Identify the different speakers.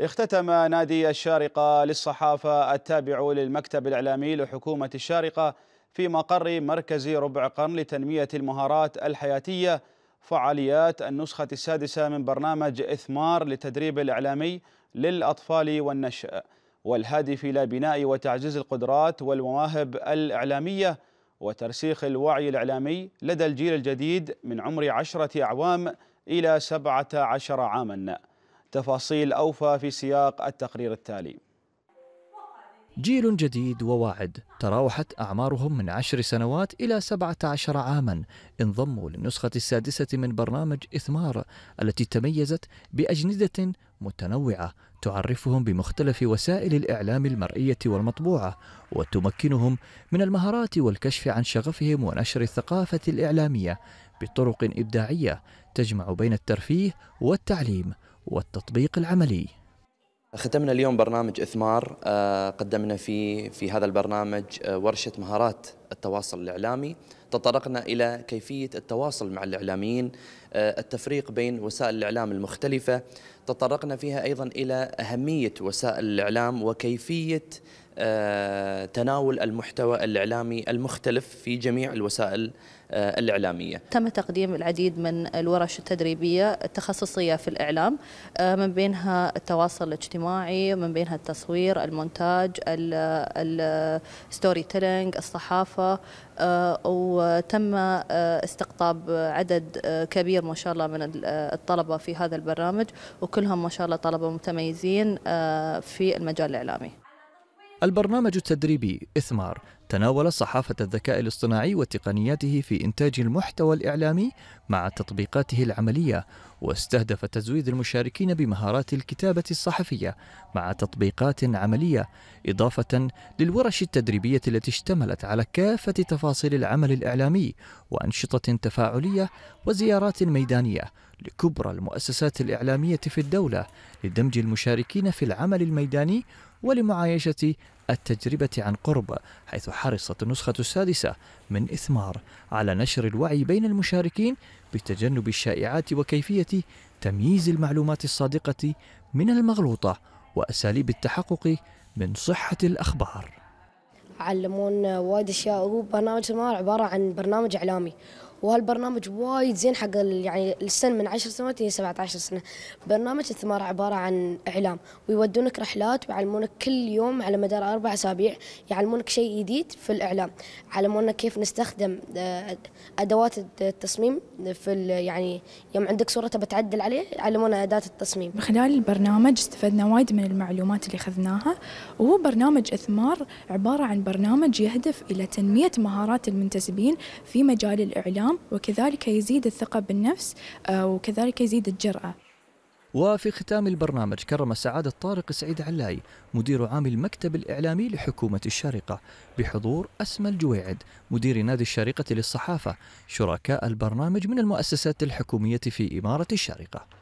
Speaker 1: اختتم نادي الشارقة للصحافة التابع للمكتب الإعلامي لحكومة الشارقة في مقر مركز ربع قرن لتنمية المهارات الحياتية فعاليات النسخة السادسة من برنامج إثمار للتدريب الإعلامي للأطفال والنشأ والهادف إلى بناء وتعزيز القدرات والمواهب الإعلامية وترسيخ الوعي الإعلامي لدى الجيل الجديد من عمر عشرة أعوام إلى سبعة عشر عاماً تفاصيل أوفى في سياق التقرير التالي
Speaker 2: جيل جديد وواعد تراوحت أعمارهم من عشر سنوات إلى سبعة عشر عاما انضموا للنسخة السادسة من برنامج إثمار التي تميزت بأجندة متنوعة تعرفهم بمختلف وسائل الإعلام المرئية والمطبوعة وتمكنهم من المهارات والكشف عن شغفهم ونشر الثقافة الإعلامية بطرق إبداعية تجمع بين الترفيه والتعليم والتطبيق العملي
Speaker 3: ختمنا اليوم برنامج إثمار آه، قدمنا فيه في هذا البرنامج آه، ورشة مهارات التواصل الإعلامي تطرقنا إلى كيفية التواصل مع الإعلاميين آه، التفريق بين وسائل الإعلام المختلفة تطرقنا فيها أيضا إلى أهمية وسائل الإعلام وكيفية آه، تناول المحتوى الإعلامي المختلف في جميع الوسائل آه، الإعلامية
Speaker 4: تم تقديم العديد من الورش التدريبية التخصصية في الإعلام من بينها التواصل الاجتماعي من بينها التصوير المونتاج الستوري تيلينج الصحافة الثقافه وتم آه، استقطاب عدد آه، كبير ما شاء الله من آه، الطلبة في هذا البرنامج وكلهم ما شاء الله طلبة متميزين في المجال الإعلامي
Speaker 2: البرنامج التدريبي إثمار تناول صحافة الذكاء الاصطناعي وتقنياته في إنتاج المحتوى الإعلامي مع تطبيقاته العملية واستهدف تزويد المشاركين بمهارات الكتابة الصحفية مع تطبيقات عملية إضافة للورش التدريبية التي اشتملت على كافة تفاصيل العمل الإعلامي وأنشطة تفاعلية وزيارات ميدانية لكبرى المؤسسات الإعلامية في الدولة لدمج المشاركين في العمل الميداني ولمعايشة التجربة عن قرب حيث حرصت النسخة السادسة من إثمار على نشر الوعي بين المشاركين بتجنب الشائعات وكيفية تمييز المعلومات الصادقة من المغلوطة وأساليب التحقق من صحة الأخبار
Speaker 5: علمونا وايد أشياء هو برنامج إثمار عبارة عن برنامج إعلامي وهالبرنامج وايد زين حق يعني السن من 10 سنوات الى 17 سنه برنامج الثمار عباره عن اعلام ويودونك رحلات ويعلمونك كل يوم على مدار اربع اسابيع يعلمونك شيء جديد في الاعلام علمونا كيف نستخدم آه، ادوات التصميم في
Speaker 6: يعني يوم عندك صوره بتعدل عليه يعلمونا اداه التصميم من خلال البرنامج استفدنا وايد من المعلومات اللي اخذناها وهو برنامج اثمار عباره عن برنامج يهدف الى تنميه مهارات المنتسبين في مجال الاعلام الإلهام وكذلك يزيد الثقة بالنفس آه، وكذلك يزيد الجرأة
Speaker 2: وفي ختام البرنامج كرم سعادة طارق سعيد علاي مدير عام المكتب الإعلامي لحكومة الشارقة بحضور أسمى الجويعد مدير نادي الشارقة للصحافة شركاء البرنامج من المؤسسات الحكومية في إمارة الشارقة